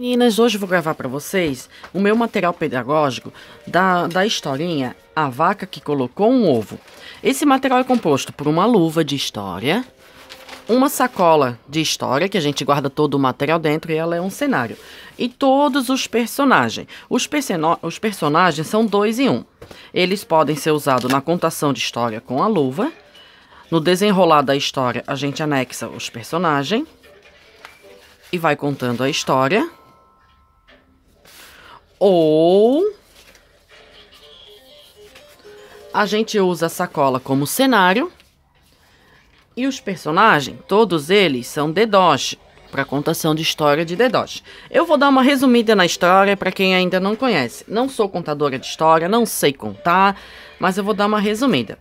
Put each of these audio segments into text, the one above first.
Meninas, hoje vou gravar para vocês o meu material pedagógico da, da historinha A Vaca que Colocou um Ovo. Esse material é composto por uma luva de história, uma sacola de história, que a gente guarda todo o material dentro e ela é um cenário, e todos os personagens. Os, os personagens são dois em um. Eles podem ser usados na contação de história com a luva, no desenrolar da história a gente anexa os personagens, e vai contando a história ou a gente usa a sacola como cenário e os personagens, todos eles são Dedoche para contação de história de Dedoche. Eu vou dar uma resumida na história para quem ainda não conhece. Não sou contadora de história, não sei contar, mas eu vou dar uma resumida.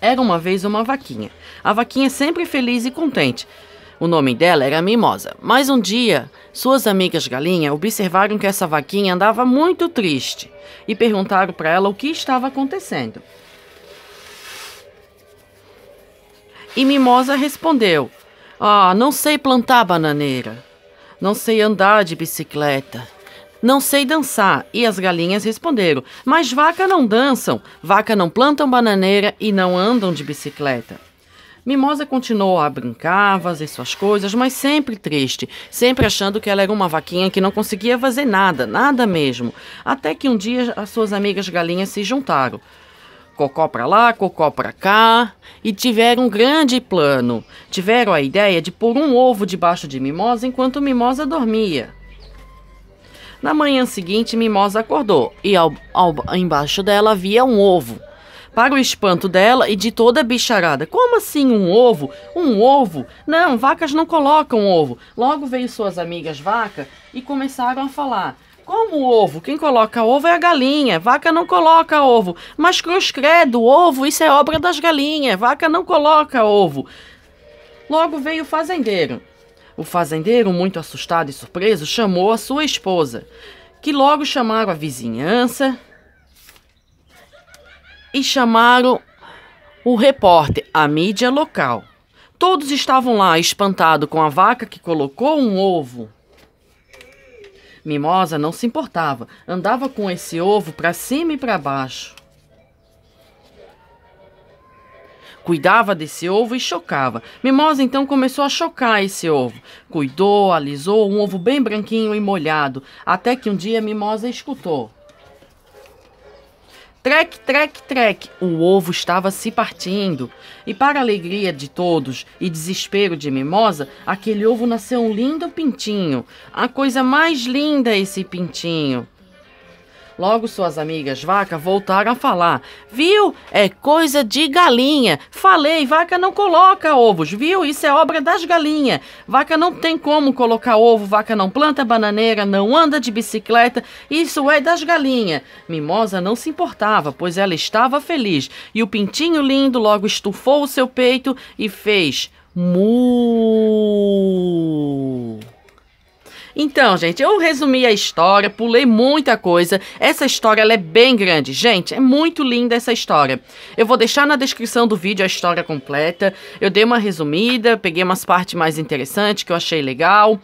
Era uma vez uma vaquinha. A vaquinha sempre feliz e contente. O nome dela era Mimosa, mas um dia suas amigas galinha observaram que essa vaquinha andava muito triste e perguntaram para ela o que estava acontecendo. E Mimosa respondeu: Ah, não sei plantar bananeira, não sei andar de bicicleta, não sei dançar. E as galinhas responderam: Mas vaca não dançam, vaca não plantam bananeira e não andam de bicicleta. Mimosa continuou a brincar, fazer suas coisas, mas sempre triste, sempre achando que ela era uma vaquinha que não conseguia fazer nada, nada mesmo. Até que um dia as suas amigas galinhas se juntaram. Cocó para lá, cocó para cá, e tiveram um grande plano. Tiveram a ideia de pôr um ovo debaixo de Mimosa enquanto Mimosa dormia. Na manhã seguinte, Mimosa acordou e ao, ao, embaixo dela havia um ovo para o espanto dela e de toda a bicharada. Como assim um ovo? Um ovo? Não, vacas não colocam ovo. Logo veio suas amigas vaca e começaram a falar. Como ovo? Quem coloca ovo é a galinha. Vaca não coloca ovo. Mas cruz credo, ovo, isso é obra das galinhas. Vaca não coloca ovo. Logo veio o fazendeiro. O fazendeiro, muito assustado e surpreso, chamou a sua esposa, que logo chamaram a vizinhança, e chamaram o repórter, a mídia local. Todos estavam lá espantados com a vaca que colocou um ovo. Mimosa não se importava, andava com esse ovo para cima e para baixo. Cuidava desse ovo e chocava. Mimosa então começou a chocar esse ovo. Cuidou, alisou um ovo bem branquinho e molhado, até que um dia Mimosa escutou. Trec, trec, trec, o ovo estava se partindo. E para alegria de todos e desespero de Mimosa, aquele ovo nasceu um lindo pintinho. A coisa mais linda é esse pintinho. Logo suas amigas vaca voltaram a falar: Viu? É coisa de galinha. Falei, vaca não coloca ovos, viu? Isso é obra das galinhas. Vaca não tem como colocar ovo, vaca não planta bananeira, não anda de bicicleta. Isso é das galinhas. Mimosa não se importava, pois ela estava feliz. E o pintinho lindo logo estufou o seu peito e fez: Mu. Então, gente, eu resumi a história, pulei muita coisa. Essa história é bem grande. Gente, é muito linda essa história. Eu vou deixar na descrição do vídeo a história completa. Eu dei uma resumida, peguei umas partes mais interessantes que eu achei legal.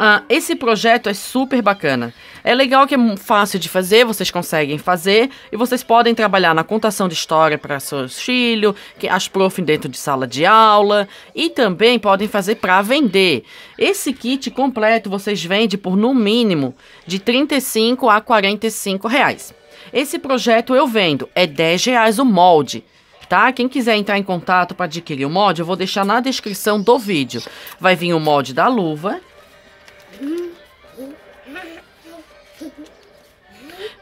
Ah, esse projeto é super bacana. É legal que é fácil de fazer, vocês conseguem fazer e vocês podem trabalhar na contação de história para seus filhos, as prof dentro de sala de aula e também podem fazer para vender. Esse kit completo vocês vende por no mínimo de 35 a 45 reais. Esse projeto eu vendo, é 10 reais o molde tá? Quem quiser entrar em contato para adquirir o molde, eu vou deixar na descrição do vídeo. Vai vir o molde da luva.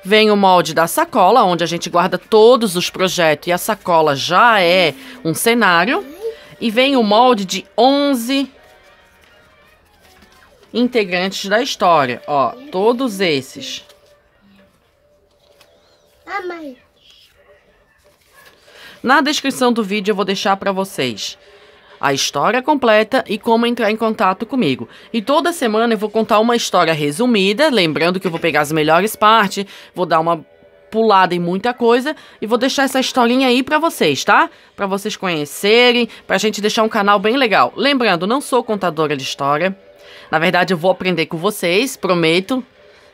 Vem o molde da sacola, onde a gente guarda todos os projetos e a sacola já é um cenário. E vem o molde de 11 integrantes da história. Ó, todos esses. Ah, Na descrição do vídeo eu vou deixar para vocês a história completa e como entrar em contato comigo. E toda semana eu vou contar uma história resumida, lembrando que eu vou pegar as melhores partes, vou dar uma pulada em muita coisa e vou deixar essa historinha aí para vocês, tá? Para vocês conhecerem, pra gente deixar um canal bem legal. Lembrando, não sou contadora de história, na verdade, eu vou aprender com vocês, prometo,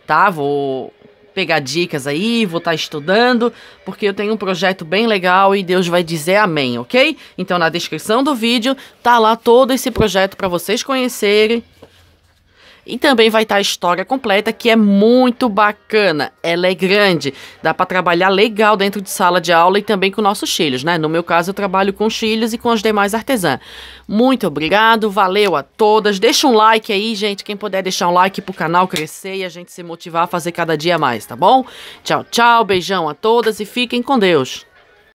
tá? Vou pegar dicas aí, vou estar tá estudando, porque eu tenho um projeto bem legal e Deus vai dizer amém, ok? Então na descrição do vídeo tá lá todo esse projeto para vocês conhecerem e também vai estar a história completa, que é muito bacana. Ela é grande, dá para trabalhar legal dentro de sala de aula e também com nossos filhos, né? No meu caso, eu trabalho com filhos e com as demais artesãs. Muito obrigado, valeu a todas. Deixa um like aí, gente, quem puder deixar um like pro canal crescer e a gente se motivar a fazer cada dia mais, tá bom? Tchau, tchau, beijão a todas e fiquem com Deus.